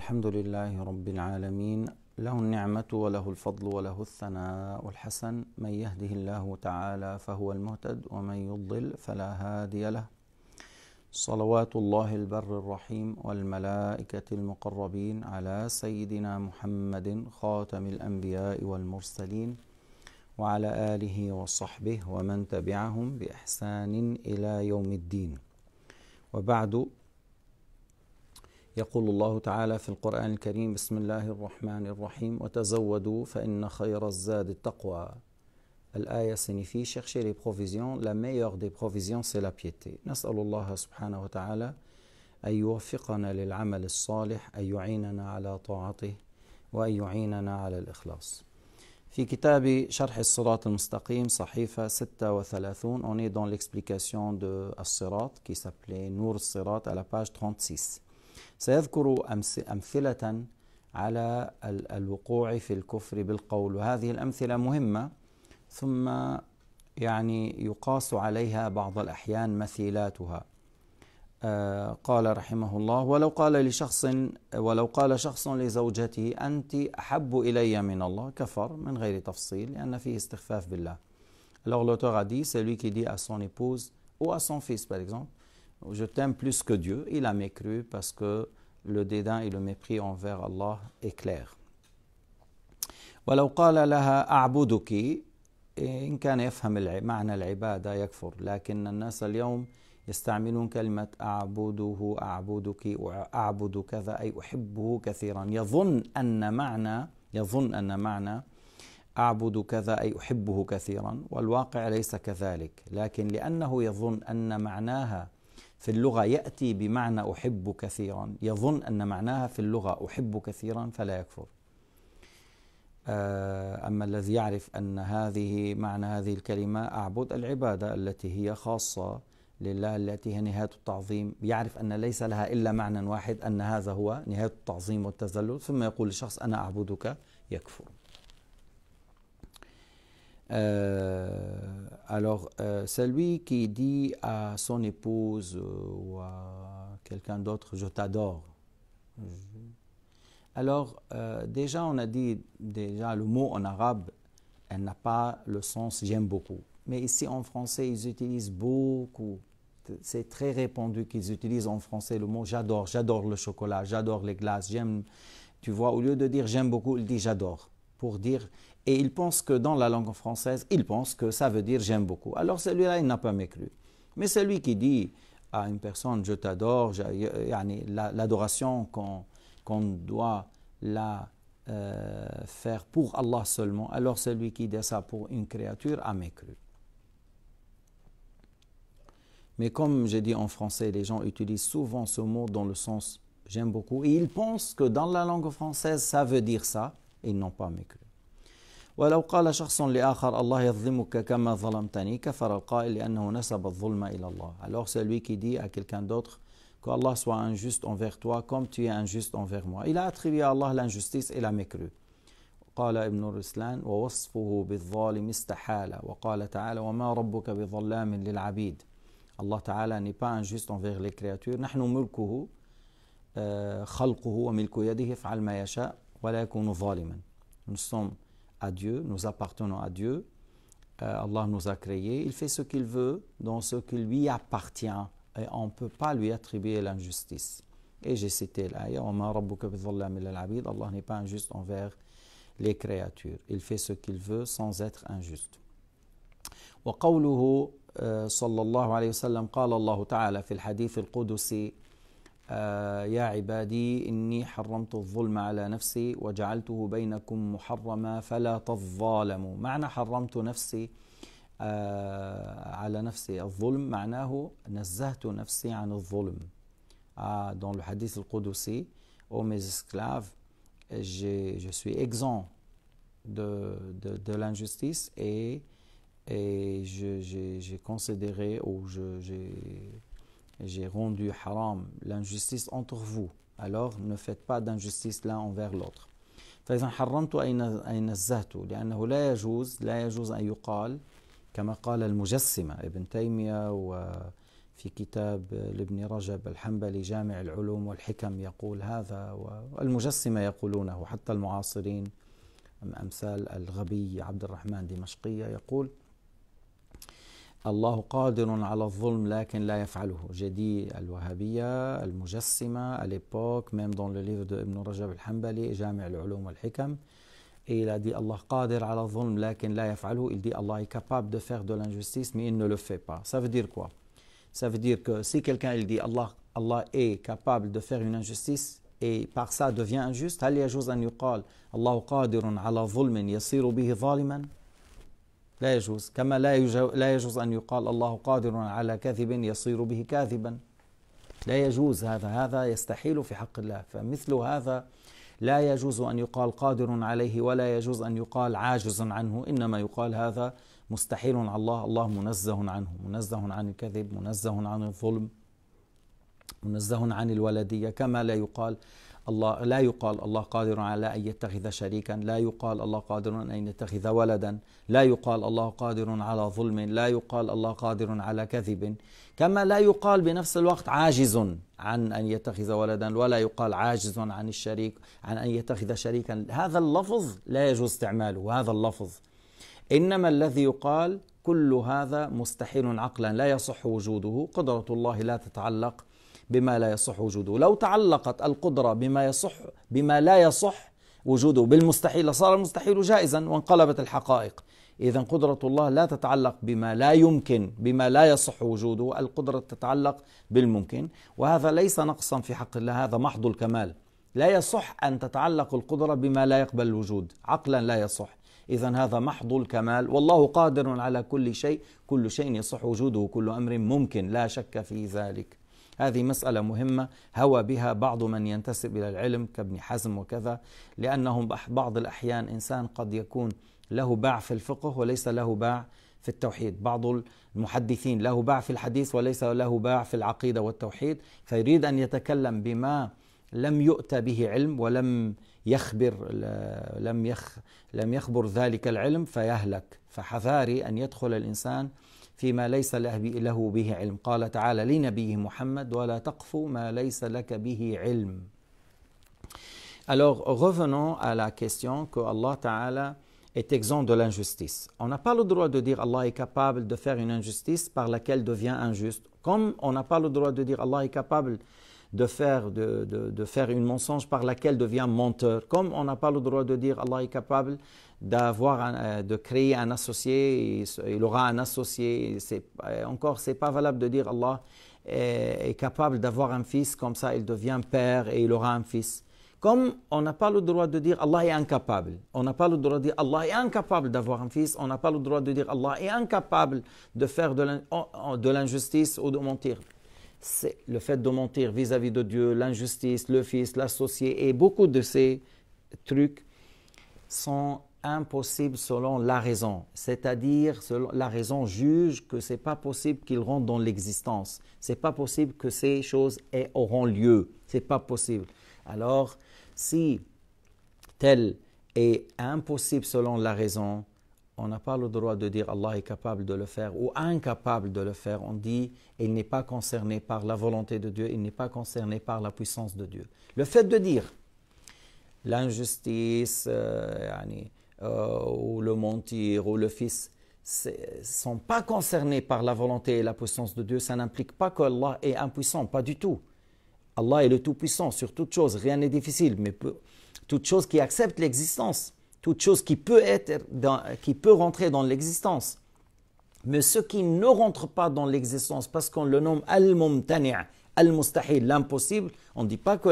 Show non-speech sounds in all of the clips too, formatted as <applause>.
الحمد لله رب العالمين له النعمة وله الفضل وله الثناء الحسن من يهده الله تعالى فهو المهتد ومن يضلل فلا هادي له صلوات الله البر الرحيم والملائكة المقربين على سيدنا محمد خاتم الأنبياء والمرسلين وعلى آله وصحبه ومن تبعهم بإحسان إلى يوم الدين وبعد يقول الله تعالى في القرآن الكريم بسم الله الرحمن الرحيم وتزودوا فإن خير الزاد التقوى الآية سنفي chercher لي بروفيزيون لا ميور دي بروفيزيون سي لا بيتي نسأل الله سبحانه وتعالى أن يوفقنا للعمل الصالح أن يعيننا على طاعته وأن يعيننا على الإخلاص في كتاب شرح الصراط المستقيم صحيفة 36 on est dans l'explication de الصراط qui s'appelait نور الصراط à la page 36 سيذكر أمثلة على الوقوع في الكفر بالقول وهذه الأمثلة مهمة ثم يعني يقاس عليها بعض الأحيان مثيلاتها آه، قال رحمه الله ولو قال لشخص ولو قال شخص لزوجته أنت أحب إلي من الله كفر من غير تفصيل لأن فيه استخفاف بالله Alors l'auteur a dit, celui qui dit à son épouse ou à son fils par exemple, je t'aime plus que Dieu, il a mécru parce que le dédain et le mépris envers Allah est clair. ولو قال لها أعبدك إن كان يفهم معنى العبادة يكفر لكن الناس اليوم يستعملون كلمة أعبده أعبدك أعبد كذا أي أحبه كثيرا يظن أن معنى يظن أن معنى أعبد كذا أي أحبه كثيرا والواقع ليس كذلك لكن لأنه يظن أن معناها في اللغة يأتي بمعنى أحب كثيرا يظن أن معناها في اللغة أحب كثيرا فلا يكفر آه، أما الذي يعرف أن هذه معنى هذه الكلمة أعبد العبادة التي هي خاصة لله التي هي نهاية التعظيم يعرف أن ليس لها إلا معنى واحد أن هذا هو نهاية التعظيم والتذلل ثم يقول الشخص أنا أعبدك يكفر Euh, alors, euh, celui qui dit à son épouse euh, ou à quelqu'un d'autre, je t'adore, alors, déjà, on a dit, déjà, le mot en arabe, elle n'a pas le sens j'aime beaucoup. Mais ici, en français, ils utilisent beaucoup. C'est très répandu qu'ils utilisent en français le mot j'adore, j'adore le chocolat, j'adore les glaces, j'aime. Tu vois, au lieu de dire j'aime beaucoup, il dit j'adore. Pour dire et il pense que dans la langue française, il pense que ça veut dire j'aime beaucoup. Alors celui-là, il n'a pas mécru. Mais celui qui dit à une personne je t'adore, l'adoration qu'on doit la euh, faire pour Allah seulement, alors celui qui dit ça pour une créature a mécru. Mais comme j'ai dit en français, les gens utilisent souvent ce mot dans le sens j'aime beaucoup et ils pensent que dans la langue française ça veut dire ça et ils n'ont pas mécru. ولو قال شخص لآخر الله يظلمك كما ظلمتني كفر القائل لأنه نسب الظلم إلى الله alors celui qui dit à quelqu'un d'autre que Allah soit injuste envers toi comme tu es injuste envers moi il a attribué à Allah l'injustice et la mécru قال ابن الرسلان ووصفه بالظالم استحال وقال تعالى وما ربك بظلام للعبيد الله تعالى n'est pas injuste envers les créatures نحن ملكه آه، خلقه وملك يده فعل ما يشاء ولا يكون ظالما nous sommes à Dieu, nous appartenons à Dieu. Euh, Allah nous a créés, il fait ce qu'il veut dans ce qui lui appartient et on ne peut pas lui attribuer l'injustice. Et j'ai cité là Allah n'est pas injuste envers les créatures. Il fait ce qu'il veut sans être injuste. وقوله صلى الله عليه وسلم قال الله تعالى في الحديث القدسي آه، يا عبادي إني حرمت الظلم على نفسي وجعلته بينكم محرما فلا تظالموا معنى حرمت نفسي آه، على نفسي الظلم معناه نزهت نفسي عن الظلم آه، dans le hadith القدسي qudsi ô mes esclaves je suis exempt de, de, de l'injustice et, et j'ai considéré ou j'ai j'ai rendu haram l'injustice entre vous. Alors ne faites pas d'injustice l'un envers l'autre. فإذا حرمت أي نزهت لأنه لا يجوز لا يجوز أن يقال كما قال المجسمة ابن تيمية وفي كتاب لابن رجب الحنبلي جامع العلوم والحكم يقول هذا والمجسمة يقولونه حتى المعاصرين أمثال الغبي عبد الرحمن دمشقية يقول الله قادر على الظلم لكن لا يفعله جدي الوهابية المجسمة الإبوك ميم دون ليفر دو ابن رجب الحنبلي جامع العلوم والحكم إلى دي الله قادر على الظلم لكن لا يفعله إلى دي الله كاباب دو فير دو لانجوستيس مي إنو لو في با سا فدير كوا سا فدير كو سي كلكان إلى دي الله الله إي كاباب دو فير اون انجستيس إي باغ سا دوفيان انجست هل يجوز أن يقال الله قادر على ظلم يصير به ظالماً؟ لا يجوز كما لا لا يجوز أن يقال الله قادر على كذب يصير به كاذبا لا يجوز هذا هذا يستحيل في حق الله فمثل هذا لا يجوز أن يقال قادر عليه ولا يجوز أن يقال عاجز عنه إنما يقال هذا مستحيل على الله الله منزه عنه منزه عن الكذب منزه عن الظلم منزه عن الولدية كما لا يقال الله لا يقال الله قادر على أن يتخذ شريكا لا يقال الله قادر أن يتخذ ولدا لا يقال الله قادر على ظلم لا يقال الله قادر على كذب كما لا يقال بنفس الوقت عاجز عن أن يتخذ ولدا ولا يقال عاجز عن الشريك عن أن يتخذ شريكا هذا اللفظ لا يجوز استعماله هذا اللفظ إنما الذي يقال كل هذا مستحيل عقلا لا يصح وجوده قدرة الله لا تتعلق بما لا يصح وجوده لو تعلقت القدرة بما يصح بما لا يصح وجوده بالمستحيل لصار المستحيل جائزا وانقلبت الحقائق إذا قدرة الله لا تتعلق بما لا يمكن بما لا يصح وجوده القدرة تتعلق بالممكن وهذا ليس نقصا في حق الله هذا محض الكمال لا يصح أن تتعلق القدرة بما لا يقبل الوجود عقلا لا يصح إذا هذا محض الكمال والله قادر على كل شيء كل شيء يصح وجوده كل أمر ممكن لا شك في ذلك هذه مسألة مهمة هوى بها بعض من ينتسب إلى العلم كابن حزم وكذا لأنهم بعض الأحيان إنسان قد يكون له باع في الفقه وليس له باع في التوحيد بعض المحدثين له باع في الحديث وليس له باع في العقيدة والتوحيد فيريد أن يتكلم بما لم يؤتى به علم ولم يخبر لم يخ لم يخبر ذلك العلم فيهلك فحذاري ان يدخل الانسان فيما ليس له به علم قال تعالى لنبيه محمد ولا تقف ما ليس لك به علم Alors revenons à la question que Allah Ta'ala est exempt de l'injustice. On n'a pas le droit de dire Allah est capable de faire une injustice par laquelle devient injuste. Comme on n'a pas le droit de dire Allah est capable de de faire, de, faire une mensonge par laquelle devient menteur. Comme on n'a pas le droit de dire Allah est capable d'avoir euh, de créer un associé, il aura un associé. Euh, encore, encore, n'est pas valable de dire Allah est, est capable d'avoir un fils, comme ça il devient père et il aura un fils. Comme on n'a pas le droit de dire Allah est incapable, on n'a pas le droit de dire Allah est incapable d'avoir un fils, on n'a pas le droit de dire Allah est incapable de faire de oh, oh, l'injustice ou de mentir le fait de mentir vis-à-vis de Dieu, l'injustice, le fils, l'associé, et beaucoup de ces trucs sont impossibles selon la raison. C'est-à-dire, la raison juge que n'est pas possible qu'ils rentrent dans l'existence. n'est pas possible que ces choses aient, auront lieu. C'est pas possible. Alors, si tel est impossible selon la raison, on n'a pas le droit de dire Allah est capable de le faire ou incapable de le faire. On dit il n'est pas concerné par la volonté de Dieu, il n'est pas concerné par la puissance de Dieu. Le fait de dire l'injustice euh, euh, ou le mentir ou le fils ne sont pas concernés par la volonté et la puissance de Dieu, ça n'implique pas qu'Allah est impuissant, pas du tout. Allah est le Tout-Puissant sur toute chose, rien n'est difficile, mais toute chose qui accepte l'existence toute chose qui peut, être qui peut rentrer dans l'existence. Mais ce qui ne rentre pas dans l'existence, parce qu'on le nomme al mumtania al-mustahil, l'impossible, on ne dit pas que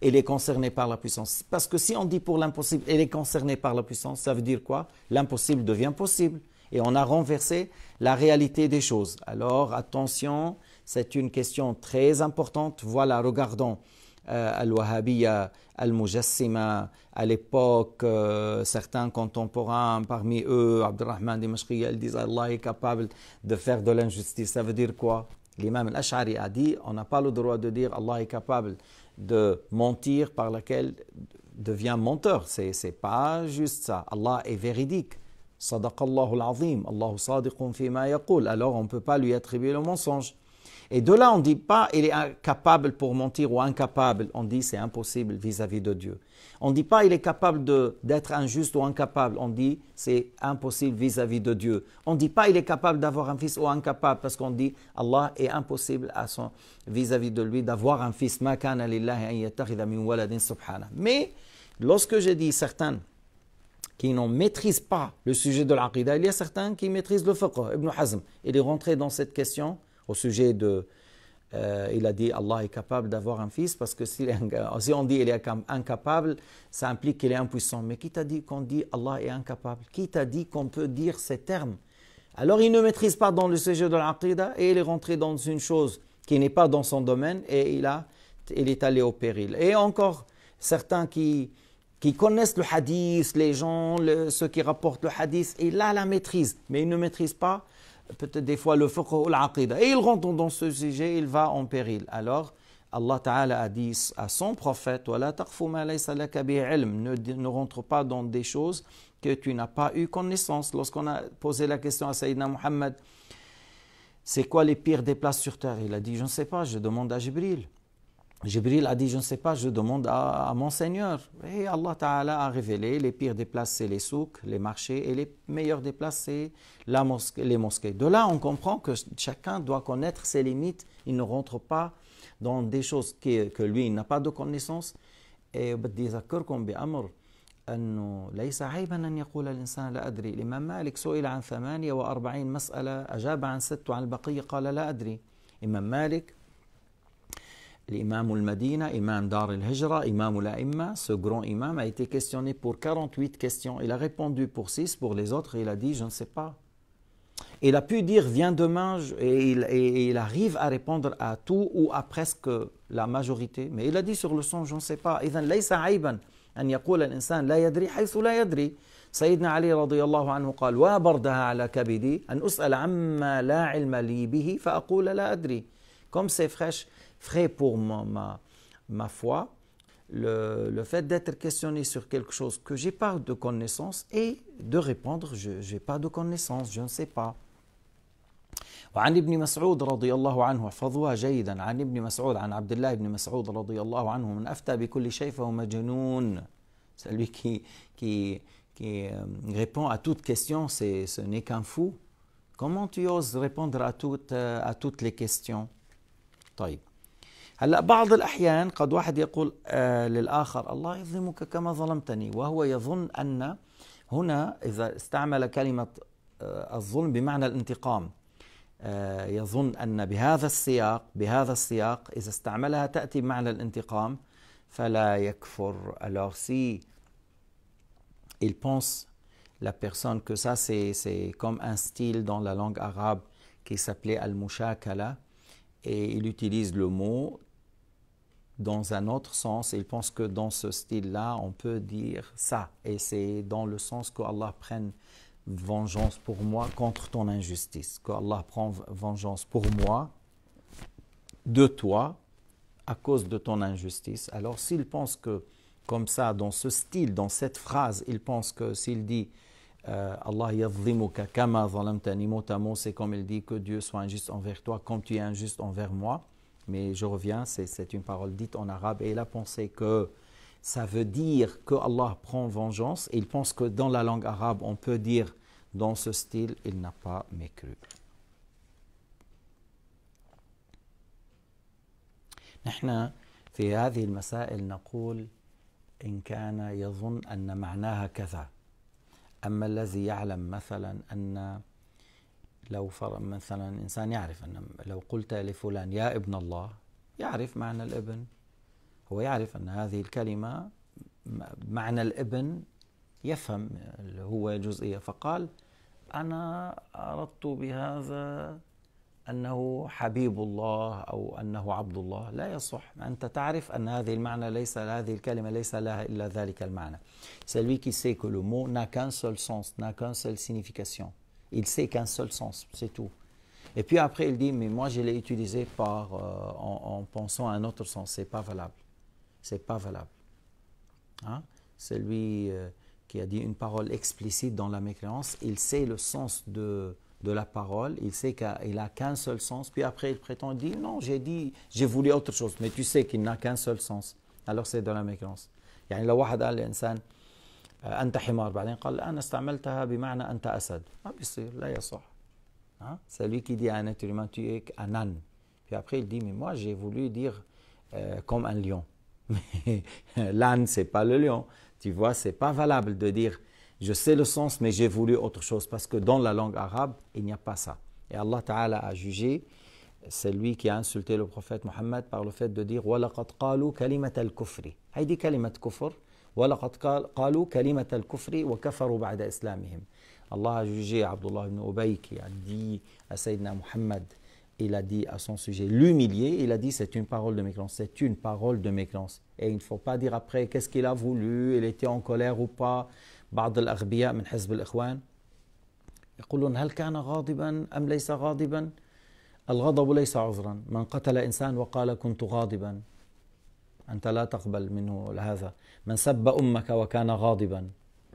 elle est concernée par la puissance. Parce que si on dit pour l'impossible, elle est concernée par la puissance, ça veut dire quoi L'impossible devient possible. Et on a renversé la réalité des choses. Alors attention, c'est une question très importante. Voilà, regardons. Euh, al-Wahhabiyya al-Mujassima. À l'époque, euh, certains contemporains, parmi eux, Abdurrahman Dimashqi, ils disent Allah est capable de faire de l'injustice. Ça veut dire quoi L'imam al-Ash'ari a dit on n'a pas le droit de dire Allah est capable de mentir par laquelle devient menteur. C'est n'est pas juste ça. Allah est véridique. Sadaqallahu al-Azim. Allahu fi ma yaqul. Alors on ne peut pas lui attribuer le mensonge. Et de là, on ne dit pas il est incapable pour mentir ou incapable. On dit c'est impossible vis-à-vis de Dieu. On ne dit pas il est capable d'être injuste ou incapable. On dit c'est impossible vis-à-vis de Dieu. On ne dit pas il est capable d'avoir un fils ou incapable parce qu'on dit Allah est impossible à son vis-à-vis de lui d'avoir un fils. Mais lorsque j'ai dit certains qui n'ont maîtrisent pas le sujet de l'aqidah, il y a certains qui maîtrisent le fiqh. Ibn Hazm, il est rentré dans cette question au sujet de. Euh, il a dit Allah est capable d'avoir un fils parce que si, on dit il est incapable, ça implique qu'il est impuissant. Mais qui t'a dit qu'on dit Allah est incapable Qui t'a dit qu'on peut dire ces termes Alors il ne maîtrise pas dans le sujet de l'aqidah et il est rentré dans une chose qui n'est pas dans son domaine et il, a, il est allé au péril. Et encore certains qui, qui connaissent le hadith, les gens, ceux qui rapportent le hadith, il a la maîtrise, mais il ne maîtrise pas peut-être des fois le fiqh ou l'aqidah. Et il rentre dans ce sujet, il va en péril. Alors, Allah Ta'ala a dit à son prophète ne, ne rentre pas dans des choses que tu n'as pas eu connaissance. Lorsqu'on a posé la question à Sayyidina Muhammad, c'est quoi les pires des places sur terre Il a dit Je ne sais pas, je demande à Jibril. Jibril a dit je ne sais pas je demande à mon seigneur et Allah ta'ala a révélé les pires des places c'est les souks les marchés et les meilleurs des places c'est les mosquées de là on comprend que chacun doit connaître ses limites il ne rentre pas dans des choses que lui il n'a pas de connaissance et je vous dis d'accord qu'on est amour il n'est pas difficile de dire à l'homme l'imam Malik a demandé 48 questions, il a répondu à 7 et à la restante il a dit je ne sais pas l'imam Malik l'imam al-Madina, imam Dar al-Hijra, imam al-A'imma, ce grand imam a été questionné pour 48 questions. Il a répondu pour 6, pour les autres, il a dit, je ne sais pas. Il a pu dire, viens demain, et il, il arrive à répondre à tout ou à presque la majorité. Mais il a dit sur le son, je ne sais pas. أن يقول الإنسان لا يدري حيث لا يدري سيدنا علي رضي الله wa قال ala kabidi, an us'al amma la ilma li dit « fa فأقول la adri. comme c'est fraîche frais pour ma, ma, foi, le, le, fait d'être questionné sur quelque chose que j'ai pas de connaissance et de répondre je n'ai pas de connaissance, je ne sais pas. وعن ابن مسعود رضي الله عنه احفظوها جيدا عن ابن مسعود عن عبد الله بن مسعود رضي الله عنه من افتى بكل شيء فهو مجنون celui qui, qui, qui euh, répond à toute question c'est, ce n'est qu'un fou comment tu oses répondre à, toutes, euh, à toutes les questions طيب هلا بعض الاحيان قد واحد يقول آه للاخر الله يظلمك كما ظلمتني وهو يظن ان هنا اذا استعمل كلمه آه الظلم بمعنى الانتقام آه يظن ان بهذا السياق بهذا السياق اذا استعملها تاتي بمعنى الانتقام فلا يكفر alors si il pense la personne que ça c'est comme un style dans la langue arabe qui s'appelait al-mushakala et il utilise le mot dans un autre sens. il pense que dans ce style-là, on peut dire ça. Et c'est dans le sens que Allah prenne vengeance pour moi contre ton injustice. Que Allah prend vengeance pour moi de toi à cause de ton injustice. Alors s'il pense que, comme ça, dans ce style, dans cette phrase, il pense que s'il dit euh, Allah yadhimuka kama tamo » c'est comme il dit que Dieu soit injuste envers toi comme tu es injuste envers moi. Mais je reviens, c'est une parole dite en arabe et il a pensé que ça veut dire que Allah prend vengeance. Et il pense que dans la langue arabe, on peut dire dans ce style, il n'a pas mécru. نحن في هذه المسائل نقول إن كان يظن أن معناها كذا أما الذي يعلم مثلا أن لو مثلا إنسان يعرف أن لو قلت لفلان يا ابن الله يعرف معنى الابن هو يعرف أن هذه الكلمة معنى الابن يفهم هو جزئية فقال أنا أردت بهذا أنه حبيب الله أو أنه عبد الله لا يصح أنت تعرف أن هذه المعنى ليس هذه الكلمة ليس لها إلا ذلك المعنى Celui qui sait que le mot n'a qu'un seul sens, n'a seule signification. Il sait qu'un seul sens, c'est tout. Et puis après, il dit, mais moi, je l'ai utilisé par, euh, en, pensant à un autre sens. C'est pas valable. C'est pas valable. Hein? Celui euh, qui a dit une parole explicite dans la mécréance, il sait le sens de, la parole, il sait qu'il a qu'un seul sens, puis après il prétend dire non, j'ai dit, j'ai voulu autre chose, mais tu sais qu'il n'a qu'un seul sens. Alors c'est dans la mécréance. أنت حمار qui dit à un être tu es un âne Puis après il dit mais moi j'ai voulu dire euh, comme un lion <laughs> Mais l'âne c'est pas le lion Tu vois c'est pas valable de dire je sais le sens mais j'ai voulu autre chose Parce que dans la langue arabe il n'y a pas ça Et Allah Ta'ala a jugé c'est lui qui a insulté le prophète Mohammed par le fait de dire « laqad qalu kalimat al-kufri » ah, dit kalimat kufr » ولقد قالوا كلمة الكفر وكفروا بعد إسلامهم الله جوجي عبد الله بن أبي دي سيدنا محمد il a dit à son sujet l'humilier il a dit c'est une parole de mécréance c'est une parole de mécréance et il ne faut pas dire après qu'est-ce qu'il a voulu il était en colère ou pas بعض الأغبياء من حزب الإخوان يقولون هل كان غاضبا أم ليس غاضبا الغضب ليس عذرا من قتل إنسان وقال كنت غاضبا أنت لا تقبل منه هذا من سب أمك وكان غاضبا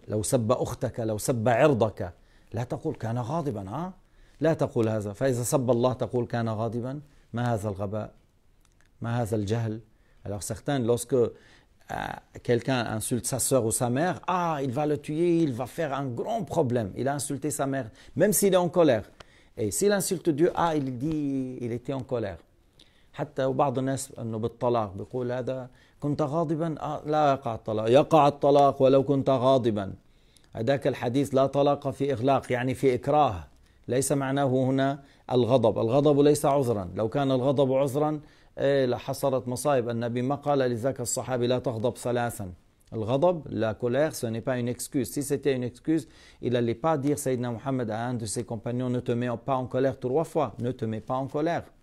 لو سب أختك لو سب عرضك لا تقول كان غاضبا آه لا تقول هذا فإذا سب الله تقول كان غاضبا ما هذا الغباء ما هذا الجهل Alors certains, lorsque quelqu'un insulte sa sœur ou sa mère, ah, il va le tuer, il va faire un grand problème. Il a insulté sa mère, même s'il est en colère. Et s'il insulte Dieu, ah, il dit, il était en colère. حتى وبعض الناس انه بالطلاق بيقول هذا كنت غاضبا آه لا يقع الطلاق يقع الطلاق ولو كنت غاضبا هذاك الحديث لا طلاق في اغلاق يعني في اكراه ليس معناه هنا الغضب الغضب ليس عذرا لو كان الغضب عذرا إيه لحصلت مصائب النبي ما قال لذاك الصحابي لا تغضب ثلاثا الغضب لا كولير سو ني با une excuse سي سيتي اون اكسكوز الى لي با دير سيدنا محمد ان دو سي كومبانيون نو تو مي با اون كولير colère trois فوا نو تو مي با en colère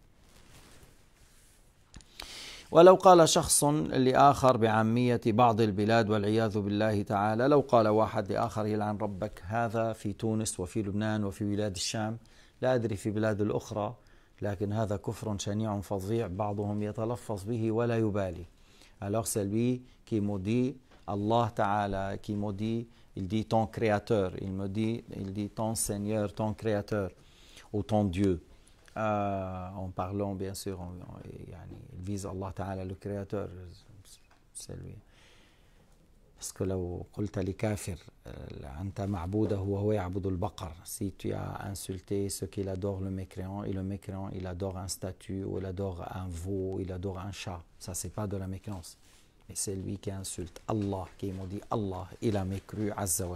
ولو قال شخص لآخر بعامية بعض البلاد والعياذ بالله تعالى لو قال واحد لآخر يلعن ربك هذا في تونس وفي لبنان وفي بلاد الشام لا أدري في بلاد الأخرى لكن هذا كفر شنيع فظيع بعضهم يتلفظ به ولا يبالي Alors celui qui maudit الله تعالى qui maudit, il dit ton créateur, il me dit, il dit ton Seigneur, ton créateur ou ton Dieu. Euh, en parlant bien sûr, il vise Allah Ta'ala le Créateur, c'est lui. Parce que là euh, si tu as insulté ce qu'il adore le mécréant, et le mécréant il adore un statut, ou il adore un veau, il adore un chat, ça c'est pas de la mécréance. Mais c'est lui qui insulte Allah, qui maudit Allah, il a mécru Azza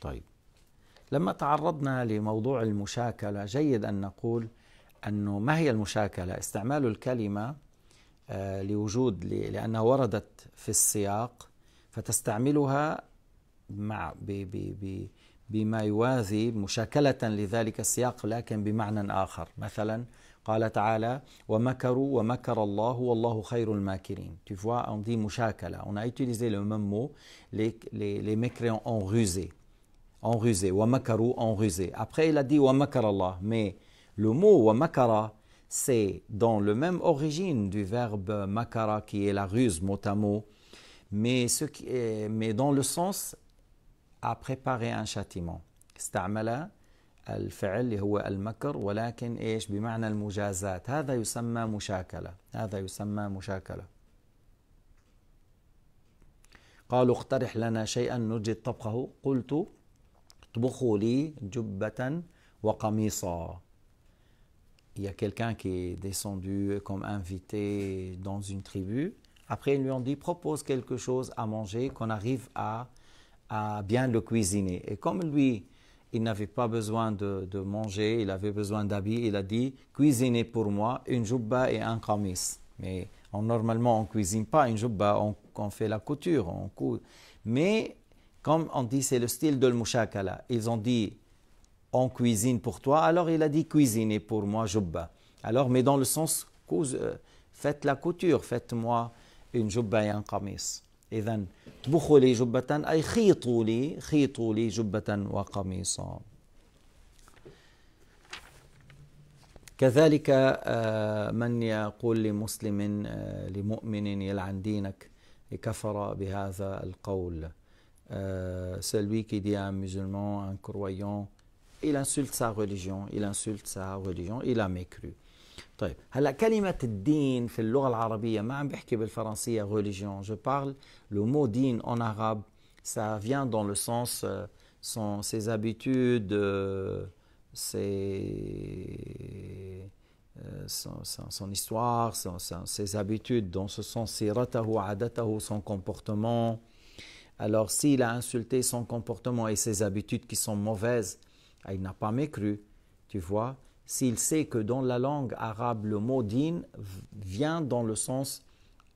طيب لما تعرضنا لموضوع المشاكلة جيد أن نقول أنه ما هي المشاكلة استعمال الكلمة آه، لوجود لأنها وردت في السياق فتستعملها مع بي بي بي بما يوازي مشاكلة لذلك السياق لكن بمعنى آخر مثلا قال تعالى ومكروا ومكر الله والله خير الماكرين tu vois on مشاكلة on a utilisé le même mot les, les, les mécréants rusé en rusé, wa makaru en rusé. Après, il a dit wa Allah, mais le mot wa makara, c'est dans le même origine du verbe makara qui est la ruse mot à mot, mais, ce qui est, mais dans le sens à préparer un châtiment. استعمل الفعل اللي هو المكر ولكن ايش بمعنى المجازات هذا يسمى مشاكله هذا يسمى مشاكله قالوا اقترح لنا شيئا نجد طبخه قلت il y a quelqu'un qui est descendu comme invité dans une tribu. Après, ils lui ont dit propose quelque chose à manger qu'on arrive à, à, bien le cuisiner. Et comme lui, il n'avait pas besoin de, manger, il avait besoin d'habits, il a dit cuisinez pour moi une jubba et un kamis. Mais normalement, on cuisine pas une jubba, on, on, fait la couture, on coud. Mais Comme on dit, c'est le style de l'mushakala. Ils ont dit on cuisine pour toi, alors il a dit cuisiner pour moi, jubba. Alors, mais dans le sens, cause, euh, faites la couture, faites-moi une jubba et un kamis. Et then, لي jubbatan, ay khitouli, khitouli jubbatan wa kamisan. كذلك من يقول لمسلم لمؤمن يلعن دينك كفر بهذا القول C'est euh, celui qui dit à un musulman, un croyant, il insulte sa religion, il insulte sa religion, il a mécru. طيب هلا كلمة الدين في اللغة العربية ما français religion je parle le mot din en arabe ça vient dans le sens euh, ses habitudes euh, son, histoire, ses habitudes, dans ce sens, siratahu, son comportement, alors s'il a insulté son comportement et ses habitudes qui sont mauvaises, ah, il n'a pas mécru, tu vois. S'il sait que dans la langue arabe, le mot din vient dans le sens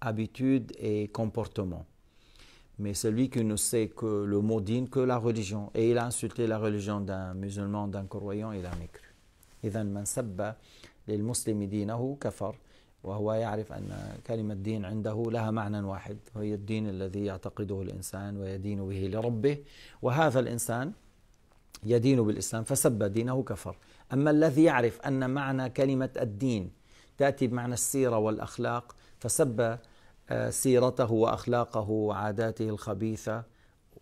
habitude et comportement. Mais celui qui ne sait que le mot din, que la religion, et il a insulté la religion d'un musulman, d'un croyant, il a mécru. وهو يعرف أن كلمة دين عنده لها معنى واحد وهي الدين الذي يعتقده الإنسان ويدين به لربه وهذا الإنسان يدين بالإسلام فسب دينه كفر أما الذي يعرف أن معنى كلمة الدين تأتي بمعنى السيرة والأخلاق فسب آه، سيرته وأخلاقه وعاداته الخبيثة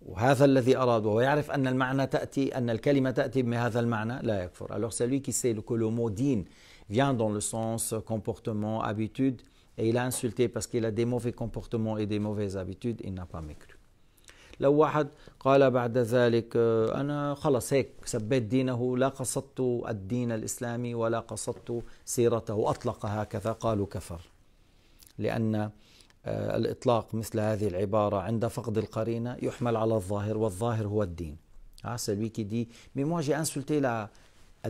وهذا الذي أراد وهو يعرف أن المعنى تأتي أن الكلمة تأتي بهذا المعنى لا يكفر Alors celui qui sait le mot vient dans le sens euh, comportement, habitude, et il a insulté parce qu'il a des mauvais comportements et des mauvaises habitudes, il n'a pas mécru. لو واحد قال بعد ذلك انا خلص هيك سبيت دينه لا قصدت الدين الاسلامي ولا قصدت سيرته اطلق هكذا قالوا كفر لان الاطلاق مثل هذه العباره عند فقد القرينه يحمل على الظاهر والظاهر هو الدين ها سلوي كي دي مي موا جي انسولتي لا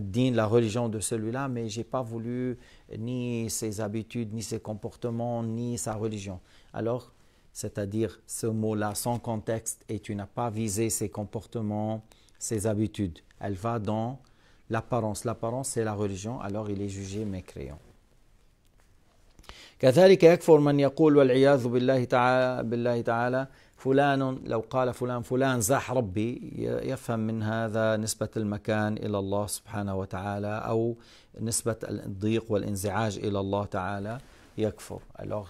digne la religion de celui-là, mais je n'ai pas voulu ni ses habitudes, ni ses comportements, ni sa religion. Alors, c'est-à-dire ce mot-là sans contexte et tu n'as pas visé ses comportements, ses habitudes. Elle va dans l'apparence. L'apparence, c'est la religion, alors il est jugé mécréant. كذلك يكفر من يقول والعياذ بالله فلان لو قال فلان فلان زاح ربي يفهم من هذا نسبة المكان إلى الله سبحانه وتعالى أو نسبة الضيق والانزعاج إلى الله تعالى يكفر alors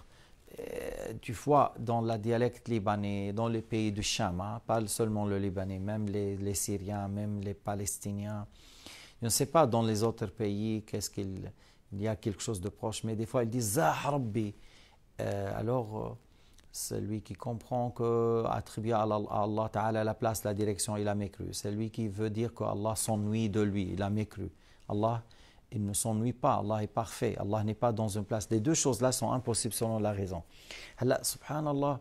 tu vois dans la dialecte libanais dans les pays du Sham hein, pas seulement le libanais même les, les Syriens même les Palestiniens je ne sais pas dans les autres pays qu'est-ce qu'il il y a quelque chose de proche mais des fois ils disent Zah Rabbi euh, alors euh, celui qui comprend que attribuer à Allah, Ta'ala la place, la direction, il a mécru. lui qui veut dire que Allah s'ennuie de lui, il a mécru. Allah, il ne s'ennuie pas, Allah est parfait, Allah n'est pas dans une place. Les deux choses-là sont impossibles selon la raison. subhanallah, هلا سبحان الله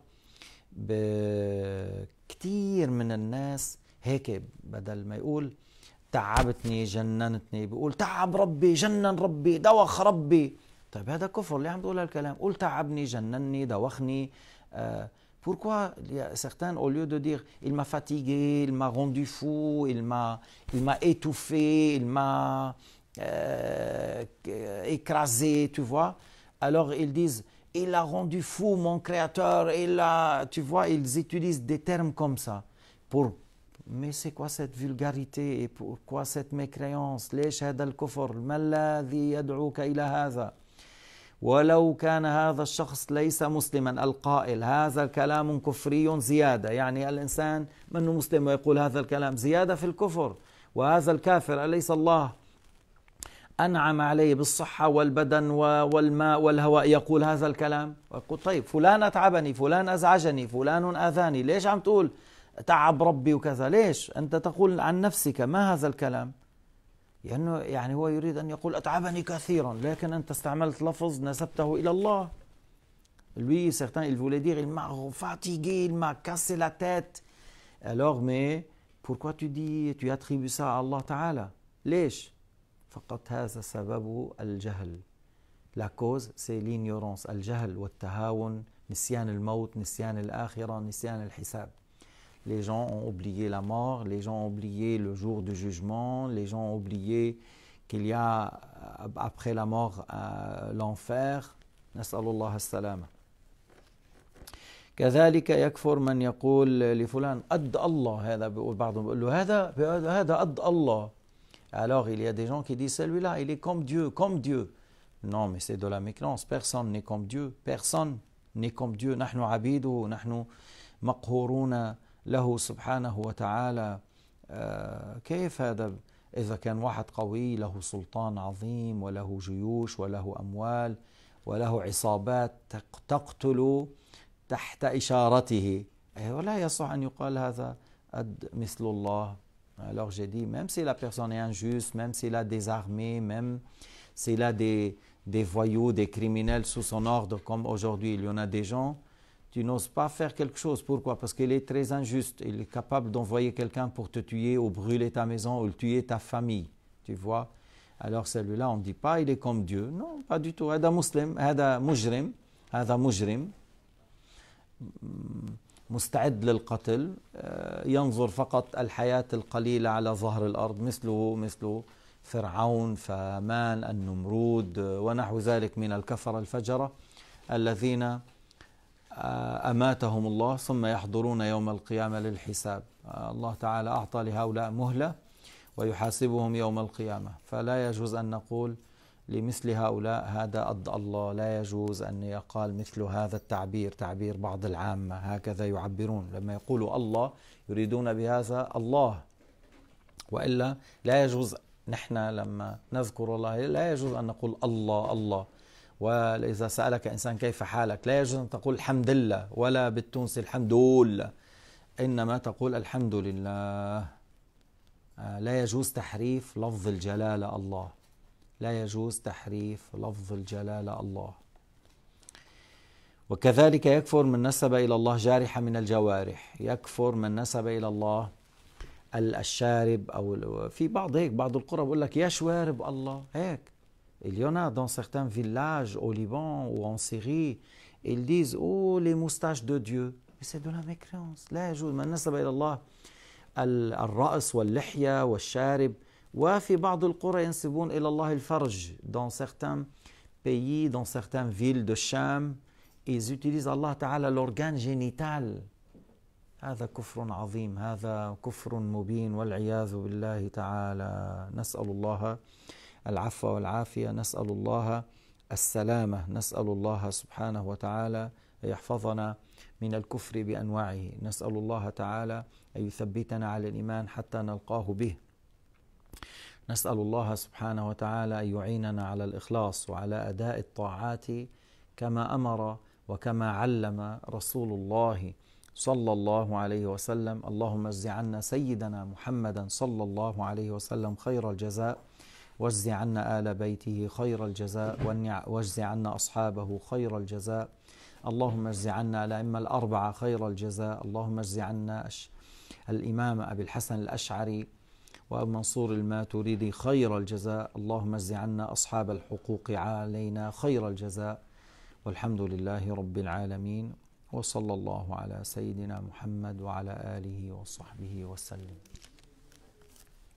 كثير من الناس هيك بدل ما يقول تعبتني جننتني بيقول تعب ربي جنن ربي دوخ ربي طيب هذا كفر ليه عم تقول هالكلام قول تعبني جنني دوخني euh, pourquoi certains, au lieu de dire il m'a fatigué, il m'a rendu fou, il m'a, étouffé, il m'a euh, écrasé, tu vois, alors ils disent il a rendu fou mon créateur, il l'a, tu vois, ils utilisent des termes comme ça pour mais c'est quoi cette vulgarité et pourquoi cette mécréance ولو كان هذا الشخص ليس مسلما القائل هذا الكلام كفري زياده يعني الانسان من مسلم ويقول هذا الكلام زياده في الكفر وهذا الكافر اليس الله انعم عليه بالصحه والبدن والماء والهواء يقول هذا الكلام ويقول طيب فلان اتعبني فلان ازعجني فلان اذاني ليش عم تقول تعب ربي وكذا ليش انت تقول عن نفسك ما هذا الكلام لأنه يعني, يعني هو يريد أن يقول أتعبني كثيرا لكن أنت استعملت لفظ نسبته إلى الله Lui, certains, il voulait dire, il m'a fatigué, il m'a cassé la tête. Alors, mais pourquoi tu dis, tu attribues ça à Allah Ta'ala ليش؟ فقط هذا سبب الجهل. La cause, c'est l'ignorance, الجهل والتهاون, نسيان الموت, نسيان الآخرة, نسيان الحساب. Les gens ont oublié la mort, les gens ont oublié le jour du jugement, les gens ont oublié qu'il y a euh, après la mort euh, l'enfer. Nas'alullah salam كذلك يكفر من يقول لفلان الله هذا بيقول Alors il y a des gens qui disent celui-là il est comme Dieu, comme Dieu. Non mais c'est de la mécrance personne n'est comme Dieu, personne n'est comme Dieu. نحن ونحن مقهورون له سبحانه وتعالى كيف هذا إذا كان واحد قوي له سلطان عظيم وله جيوش وله أموال وله عصابات تقتل تحت إشارته ولا يصح أن يقال هذا مثل الله Alors j'ai dit, même si la personne est injuste, même s'il a des armées, même s'il a des, des voyous, des criminels sous son ordre, comme aujourd'hui il y en a des gens, tu n'oses pas faire quelque chose. Pourquoi Parce qu'il est très injuste. Il est capable d'envoyer quelqu'un pour te tuer ou brûler ta maison ou tuer ta famille. Tu vois Alors celui-là, on ne dit pas il est comme Dieu. Non, pas du tout. Hada muslim, hada mujrim, hada mujrim. مستعد للقتل ينظر فقط الحياة القليلة على ظهر الأرض مثله مثل فرعون فمان النمرود ونحو ذلك من الكفر الفجرة الذين آه، أماتهم الله ثم يحضرون يوم القيامة للحساب آه، الله تعالى أعطى لهؤلاء مهلة ويحاسبهم يوم القيامة فلا يجوز أن نقول لمثل هؤلاء هذا أضى الله لا يجوز أن يقال مثل هذا التعبير تعبير بعض العامة هكذا يعبرون لما يقولوا الله يريدون بهذا الله وإلا لا يجوز نحن لما نذكر الله لا يجوز أن نقول الله الله وإذا سألك إنسان كيف حالك لا يجوز أن تقول الحمد لله ولا بالتونسي الحمد لله إنما تقول الحمد لله آه، لا يجوز تحريف لفظ الجلالة الله لا يجوز تحريف لفظ الجلالة الله وكذلك يكفر من نسب إلى الله جارحة من الجوارح يكفر من نسب إلى الله الشارب أو في بعض هيك بعض القرى بقول لك يا شوارب الله هيك Il y en a dans certains villages au Liban ou en Syrie, ils disent Oh, les moustaches de Dieu. Mais c'est de la mécréance. La لا يجوز من نسب إلى الله الرأس واللحية والشارب وفي بعض القرى ينسبون إلى الله الفرج dans certains pays, dans certaines villes de Cham, ils utilisent Allah Ta'ala l'organe génital. هذا كفر عظيم هذا كفر مبين والعياذ بالله تعالى نسأل الله العفو والعافية نسأل الله السلامة نسأل الله سبحانه وتعالى أن يحفظنا من الكفر بأنواعه نسأل الله تعالى أن يثبتنا على الإيمان حتى نلقاه به نسأل الله سبحانه وتعالى أن يعيننا على الإخلاص وعلى أداء الطاعات كما أمر وكما علم رسول الله صلى الله عليه وسلم اللهم اجز عنا سيدنا محمدا صلى الله عليه وسلم خير الجزاء واجز عنا آل بيته خير الجزاء واجز عنا أصحابه خير الجزاء اللهم اجز عنا الأئمة الأربعة خير الجزاء اللهم اجز عنا الإمام أبي الحسن الأشعري ومنصور الماتريدي خير الجزاء اللهم اجز عنا أصحاب الحقوق علينا خير الجزاء والحمد لله رب العالمين وصلى الله على سيدنا محمد وعلى آله وصحبه وسلم